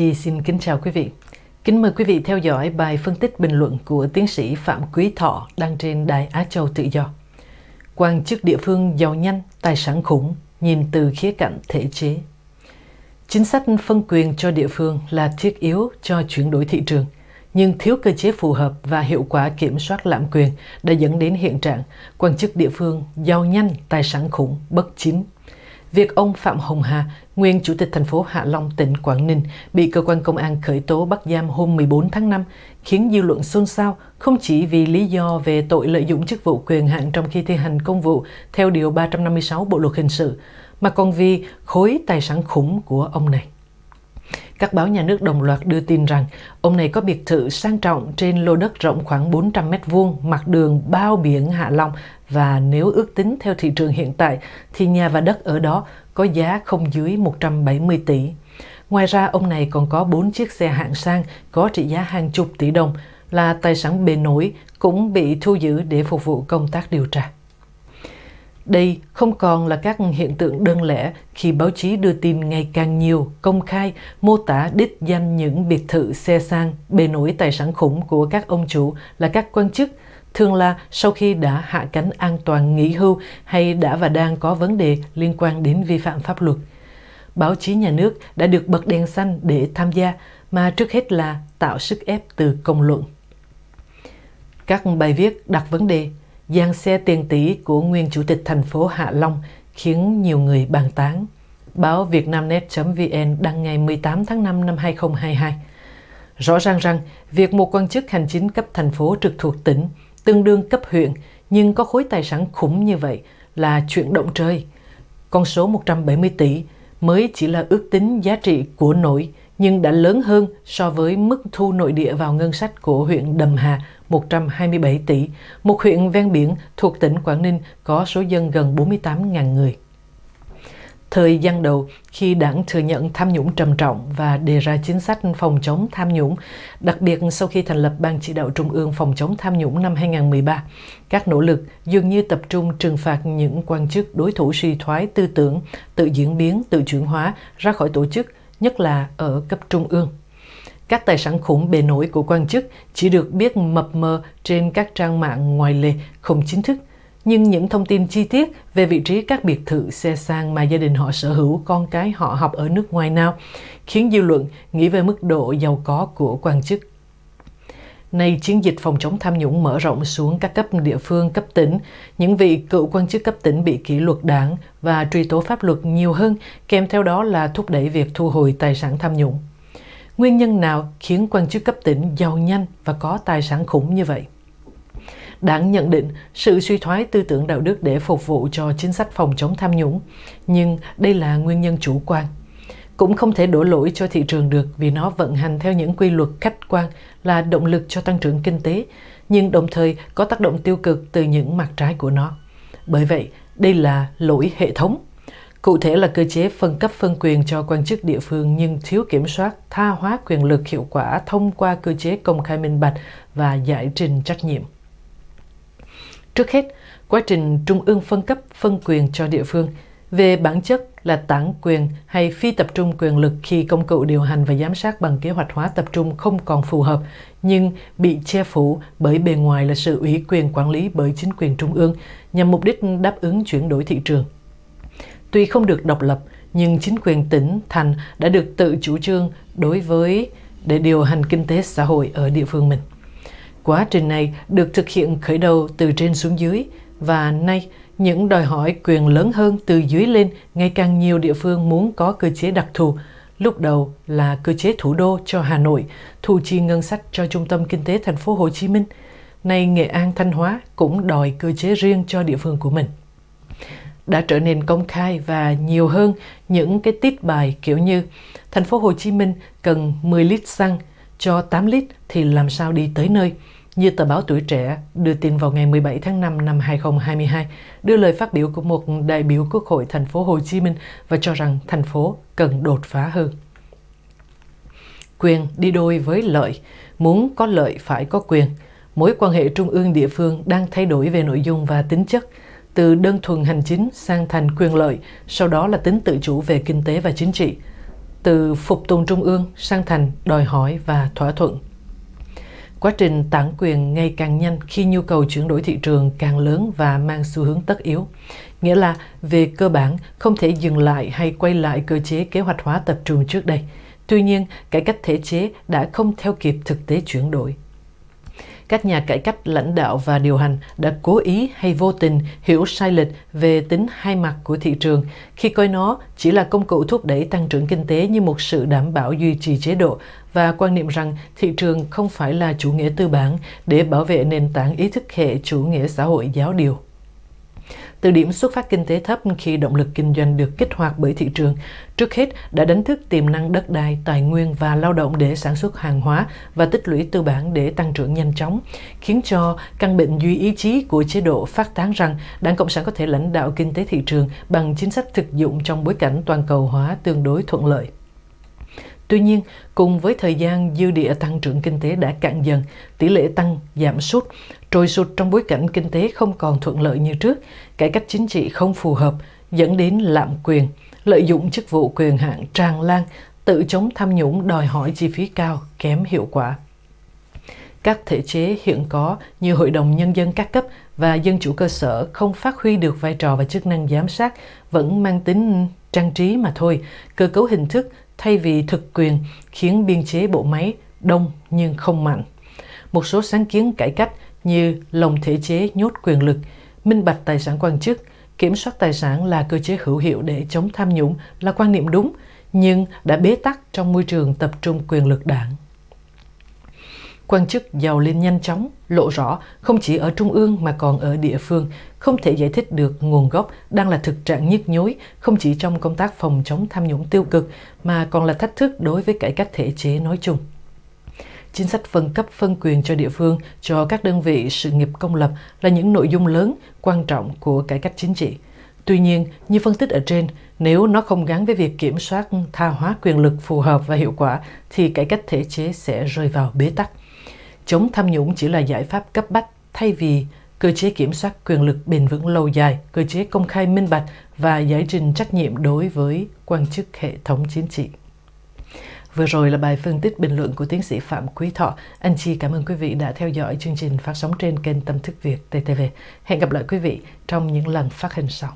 Chi xin kính chào quý vị. Kính mời quý vị theo dõi bài phân tích bình luận của tiến sĩ Phạm Quý Thọ đăng trên Đài Á Châu Tự Do. Quan chức địa phương giàu nhanh, tài sản khủng, nhìn từ khía cạnh thể chế. Chính sách phân quyền cho địa phương là thiết yếu cho chuyển đổi thị trường, nhưng thiếu cơ chế phù hợp và hiệu quả kiểm soát lạm quyền đã dẫn đến hiện trạng quan chức địa phương giàu nhanh, tài sản khủng, bất chính, việc ông Phạm Hồng Hà, nguyên Chủ tịch thành phố Hạ Long, tỉnh Quảng Ninh, bị cơ quan công an khởi tố bắt giam hôm 14 tháng 5, khiến dư luận xôn xao không chỉ vì lý do về tội lợi dụng chức vụ quyền hạn trong khi thi hành công vụ theo Điều 356 Bộ Luật Hình sự, mà còn vì khối tài sản khủng của ông này. Các báo nhà nước đồng loạt đưa tin rằng ông này có biệt thự sang trọng trên lô đất rộng khoảng 400 mét vuông, mặt đường bao biển Hạ Long và nếu ước tính theo thị trường hiện tại thì nhà và đất ở đó có giá không dưới 170 tỷ. Ngoài ra, ông này còn có 4 chiếc xe hạng sang có trị giá hàng chục tỷ đồng là tài sản bề nổi cũng bị thu giữ để phục vụ công tác điều tra. Đây không còn là các hiện tượng đơn lẻ khi báo chí đưa tin ngày càng nhiều, công khai, mô tả đích danh những biệt thự xe sang, bề nổi tài sản khủng của các ông chủ là các quan chức, thường là sau khi đã hạ cánh an toàn nghỉ hưu hay đã và đang có vấn đề liên quan đến vi phạm pháp luật. Báo chí nhà nước đã được bật đèn xanh để tham gia, mà trước hết là tạo sức ép từ công luận. Các bài viết đặt vấn đề Giang xe tiền tỷ của nguyên chủ tịch thành phố Hạ Long khiến nhiều người bàn tán. Báo vietnamnet.vn đăng ngày 18 tháng 5 năm 2022. Rõ ràng rằng, việc một quan chức hành chính cấp thành phố trực thuộc tỉnh, tương đương cấp huyện, nhưng có khối tài sản khủng như vậy là chuyện động trời. Con số 170 tỷ mới chỉ là ước tính giá trị của nổi nhưng đã lớn hơn so với mức thu nội địa vào ngân sách của huyện Đầm Hà 127 tỷ, một huyện ven biển thuộc tỉnh Quảng Ninh có số dân gần 48.000 người. Thời gian đầu, khi đảng thừa nhận tham nhũng trầm trọng và đề ra chính sách phòng chống tham nhũng, đặc biệt sau khi thành lập Ban chỉ đạo Trung ương phòng chống tham nhũng năm 2013, các nỗ lực dường như tập trung trừng phạt những quan chức đối thủ suy thoái tư tưởng, tự diễn biến, tự chuyển hóa ra khỏi tổ chức nhất là ở cấp trung ương. Các tài sản khủng bề nổi của quan chức chỉ được biết mập mờ trên các trang mạng ngoài lề không chính thức, nhưng những thông tin chi tiết về vị trí các biệt thự xe sang mà gia đình họ sở hữu con cái họ học ở nước ngoài nào khiến dư luận nghĩ về mức độ giàu có của quan chức Nay chiến dịch phòng chống tham nhũng mở rộng xuống các cấp địa phương, cấp tỉnh, những vị cựu quan chức cấp tỉnh bị kỷ luật đảng và truy tố pháp luật nhiều hơn, kèm theo đó là thúc đẩy việc thu hồi tài sản tham nhũng. Nguyên nhân nào khiến quan chức cấp tỉnh giàu nhanh và có tài sản khủng như vậy? Đảng nhận định sự suy thoái tư tưởng đạo đức để phục vụ cho chính sách phòng chống tham nhũng, nhưng đây là nguyên nhân chủ quan cũng không thể đổ lỗi cho thị trường được vì nó vận hành theo những quy luật khách quan là động lực cho tăng trưởng kinh tế nhưng đồng thời có tác động tiêu cực từ những mặt trái của nó bởi vậy đây là lỗi hệ thống cụ thể là cơ chế phân cấp phân quyền cho quan chức địa phương nhưng thiếu kiểm soát tha hóa quyền lực hiệu quả thông qua cơ chế công khai minh bạch và giải trình trách nhiệm trước hết quá trình trung ương phân cấp phân quyền cho địa phương về bản chất là tản quyền hay phi tập trung quyền lực khi công cụ điều hành và giám sát bằng kế hoạch hóa tập trung không còn phù hợp nhưng bị che phủ bởi bề ngoài là sự ủy quyền quản lý bởi chính quyền trung ương nhằm mục đích đáp ứng chuyển đổi thị trường. Tuy không được độc lập nhưng chính quyền tỉnh thành đã được tự chủ trương đối với để điều hành kinh tế xã hội ở địa phương mình. Quá trình này được thực hiện khởi đầu từ trên xuống dưới và nay những đòi hỏi quyền lớn hơn từ dưới lên ngày càng nhiều địa phương muốn có cơ chế đặc thù lúc đầu là cơ chế thủ đô cho Hà Nội, thu chi ngân sách cho trung tâm kinh tế thành phố Hồ Chí Minh. Nay Nghệ An Thanh Hóa cũng đòi cơ chế riêng cho địa phương của mình. Đã trở nên công khai và nhiều hơn những cái tiết bài kiểu như thành phố Hồ Chí Minh cần 10 lít xăng, cho 8 lít thì làm sao đi tới nơi. Như tờ báo Tuổi Trẻ đưa tin vào ngày 17 tháng 5 năm 2022, đưa lời phát biểu của một đại biểu Quốc hội thành phố Hồ Chí Minh và cho rằng thành phố cần đột phá hơn. Quyền đi đôi với lợi, muốn có lợi phải có quyền. Mối quan hệ trung ương địa phương đang thay đổi về nội dung và tính chất, từ đơn thuần hành chính sang thành quyền lợi, sau đó là tính tự chủ về kinh tế và chính trị, từ phục tùng trung ương sang thành đòi hỏi và thỏa thuận Quá trình tản quyền ngày càng nhanh khi nhu cầu chuyển đổi thị trường càng lớn và mang xu hướng tất yếu. Nghĩa là về cơ bản không thể dừng lại hay quay lại cơ chế kế hoạch hóa tập trung trước đây. Tuy nhiên, cải cách thể chế đã không theo kịp thực tế chuyển đổi các nhà cải cách lãnh đạo và điều hành đã cố ý hay vô tình hiểu sai lệch về tính hai mặt của thị trường khi coi nó chỉ là công cụ thúc đẩy tăng trưởng kinh tế như một sự đảm bảo duy trì chế độ và quan niệm rằng thị trường không phải là chủ nghĩa tư bản để bảo vệ nền tảng ý thức hệ chủ nghĩa xã hội giáo điều từ điểm xuất phát kinh tế thấp khi động lực kinh doanh được kích hoạt bởi thị trường, trước hết đã đánh thức tiềm năng đất đai, tài nguyên và lao động để sản xuất hàng hóa và tích lũy tư bản để tăng trưởng nhanh chóng, khiến cho căn bệnh duy ý chí của chế độ phát tán rằng Đảng Cộng sản có thể lãnh đạo kinh tế thị trường bằng chính sách thực dụng trong bối cảnh toàn cầu hóa tương đối thuận lợi. Tuy nhiên, cùng với thời gian dư địa tăng trưởng kinh tế đã cạn dần, tỷ lệ tăng giảm sút, trồi sụt trong bối cảnh kinh tế không còn thuận lợi như trước, cải cách chính trị không phù hợp, dẫn đến lạm quyền, lợi dụng chức vụ quyền hạn tràn lan, tự chống tham nhũng đòi hỏi chi phí cao, kém hiệu quả. Các thể chế hiện có như Hội đồng Nhân dân các cấp và dân chủ cơ sở không phát huy được vai trò và chức năng giám sát, vẫn mang tính trang trí mà thôi. Cơ cấu hình thức thay vì thực quyền khiến biên chế bộ máy đông nhưng không mạnh. Một số sáng kiến cải cách như lồng thể chế nhốt quyền lực, minh bạch tài sản quan chức, kiểm soát tài sản là cơ chế hữu hiệu để chống tham nhũng là quan niệm đúng, nhưng đã bế tắc trong môi trường tập trung quyền lực đảng. Quan chức giàu lên nhanh chóng, lộ rõ không chỉ ở trung ương mà còn ở địa phương, không thể giải thích được nguồn gốc đang là thực trạng nhức nhối không chỉ trong công tác phòng chống tham nhũng tiêu cực mà còn là thách thức đối với cải cách thể chế nói chung. Chính sách phân cấp phân quyền cho địa phương, cho các đơn vị sự nghiệp công lập là những nội dung lớn, quan trọng của cải cách chính trị. Tuy nhiên, như phân tích ở trên, nếu nó không gắn với việc kiểm soát tha hóa quyền lực phù hợp và hiệu quả thì cải cách thể chế sẽ rơi vào bế tắc chống tham nhũng chỉ là giải pháp cấp bách thay vì cơ chế kiểm soát quyền lực bền vững lâu dài, cơ chế công khai minh bạch và giải trình trách nhiệm đối với quan chức hệ thống chính trị. Vừa rồi là bài phân tích bình luận của tiến sĩ Phạm Quý Thọ. Anh Chi cảm ơn quý vị đã theo dõi chương trình phát sóng trên kênh Tâm Thức Việt TTV. Hẹn gặp lại quý vị trong những lần phát hình sau.